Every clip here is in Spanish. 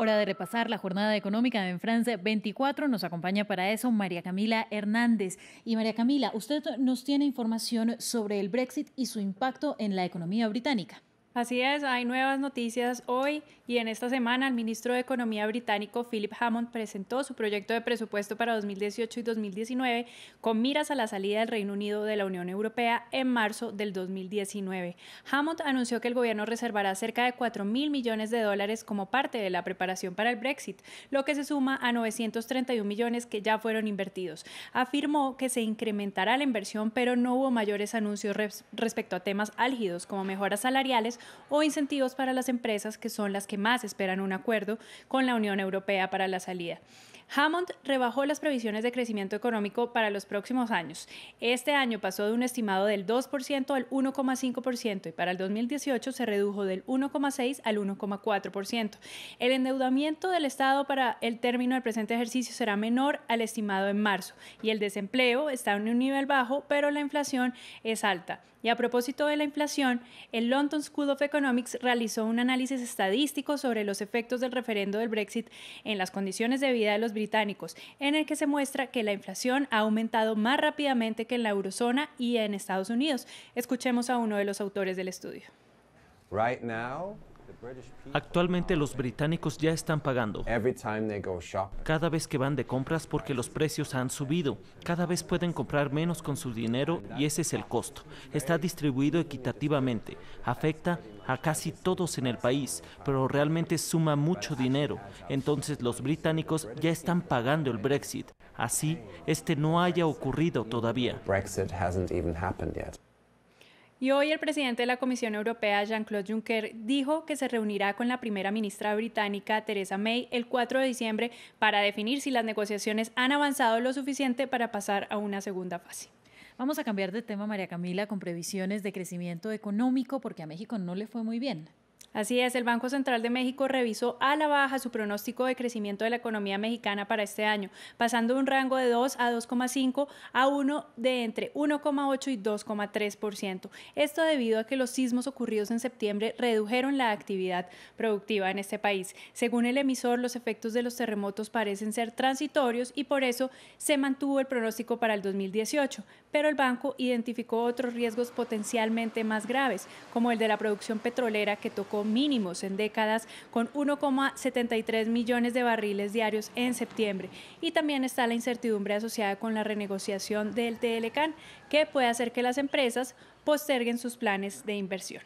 Hora de repasar la jornada económica en France 24. Nos acompaña para eso María Camila Hernández. Y María Camila, usted nos tiene información sobre el Brexit y su impacto en la economía británica. Así es, hay nuevas noticias hoy y en esta semana el ministro de Economía británico Philip Hammond presentó su proyecto de presupuesto para 2018 y 2019 con miras a la salida del Reino Unido de la Unión Europea en marzo del 2019. Hammond anunció que el gobierno reservará cerca de 4 mil millones de dólares como parte de la preparación para el Brexit, lo que se suma a 931 millones que ya fueron invertidos. Afirmó que se incrementará la inversión, pero no hubo mayores anuncios respecto a temas álgidos como mejoras salariales o incentivos para las empresas que son las que más esperan un acuerdo con la Unión Europea para la salida. Hammond rebajó las previsiones de crecimiento económico para los próximos años. Este año pasó de un estimado del 2% al 1,5% y para el 2018 se redujo del 1,6 al 1,4%. El endeudamiento del Estado para el término del presente ejercicio será menor al estimado en marzo y el desempleo está en un nivel bajo, pero la inflación es alta. Y a propósito de la inflación, el London School of Economics realizó un análisis estadístico sobre los efectos del referendo del Brexit en las condiciones de vida de los británicos, en el que se muestra que la inflación ha aumentado más rápidamente que en la eurozona y en Estados Unidos. Escuchemos a uno de los autores del estudio. Actualmente los británicos ya están pagando. Cada vez que van de compras porque los precios han subido, cada vez pueden comprar menos con su dinero y ese es el costo. Está distribuido equitativamente. Afecta a casi todos en el país, pero realmente suma mucho dinero. Entonces los británicos ya están pagando el Brexit. Así, este no haya ocurrido todavía. Y hoy el presidente de la Comisión Europea, Jean-Claude Juncker, dijo que se reunirá con la primera ministra británica, Theresa May, el 4 de diciembre para definir si las negociaciones han avanzado lo suficiente para pasar a una segunda fase. Vamos a cambiar de tema, María Camila, con previsiones de crecimiento económico, porque a México no le fue muy bien. Así es, el Banco Central de México revisó a la baja su pronóstico de crecimiento de la economía mexicana para este año, pasando de un rango de 2 a 2,5 a uno de entre 1,8 y 2,3%. Esto debido a que los sismos ocurridos en septiembre redujeron la actividad productiva en este país. Según el emisor, los efectos de los terremotos parecen ser transitorios y por eso se mantuvo el pronóstico para el 2018, pero el banco identificó otros riesgos potencialmente más graves, como el de la producción petrolera que tocó mínimos en décadas con 1,73 millones de barriles diarios en septiembre. Y también está la incertidumbre asociada con la renegociación del TLCAN, que puede hacer que las empresas posterguen sus planes de inversión.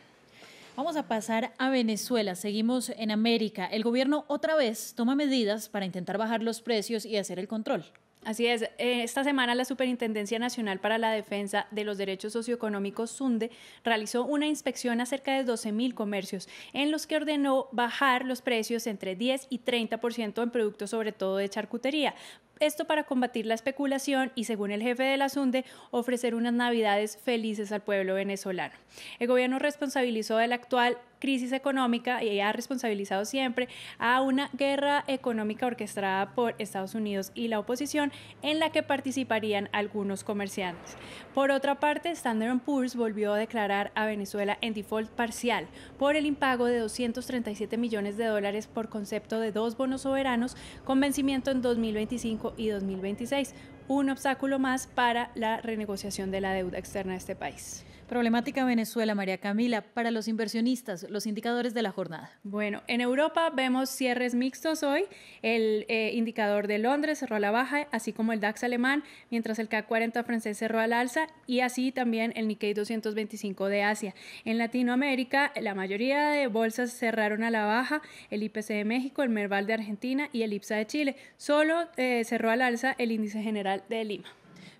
Vamos a pasar a Venezuela. Seguimos en América. El gobierno otra vez toma medidas para intentar bajar los precios y hacer el control. Así es. Eh, esta semana la Superintendencia Nacional para la Defensa de los Derechos Socioeconómicos, SUNDE, realizó una inspección a cerca de 12.000 comercios, en los que ordenó bajar los precios entre 10 y 30% en productos, sobre todo de charcutería. Esto para combatir la especulación y, según el jefe de la SUNDE, ofrecer unas navidades felices al pueblo venezolano. El gobierno responsabilizó del actual crisis económica y ha responsabilizado siempre a una guerra económica orquestada por Estados Unidos y la oposición en la que participarían algunos comerciantes. Por otra parte, Standard Poor's volvió a declarar a Venezuela en default parcial por el impago de 237 millones de dólares por concepto de dos bonos soberanos con vencimiento en 2025 y 2026, un obstáculo más para la renegociación de la deuda externa de este país. Problemática Venezuela, María Camila, para los inversionistas, los indicadores de la jornada. Bueno, en Europa vemos cierres mixtos hoy. El eh, indicador de Londres cerró a la baja, así como el DAX alemán, mientras el K40 francés cerró al alza y así también el Nikkei 225 de Asia. En Latinoamérica, la mayoría de bolsas cerraron a la baja, el IPC de México, el Merval de Argentina y el IPSA de Chile. Solo eh, cerró al alza el índice general de Lima.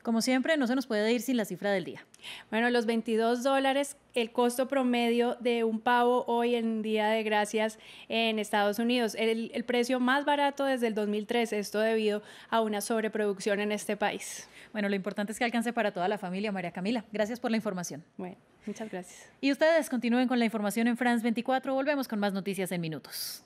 Como siempre, no se nos puede ir sin la cifra del día. Bueno, los 22 dólares, el costo promedio de un pavo hoy en Día de Gracias en Estados Unidos, el, precio más barato desde el 2013, esto debido a una sobreproducción en este país. Bueno, lo importante es que alcance para toda la familia, María Camila. Gracias por la información. Bueno, muchas gracias. Y ustedes continúen con la información en France 24, volvemos con más noticias en minutos.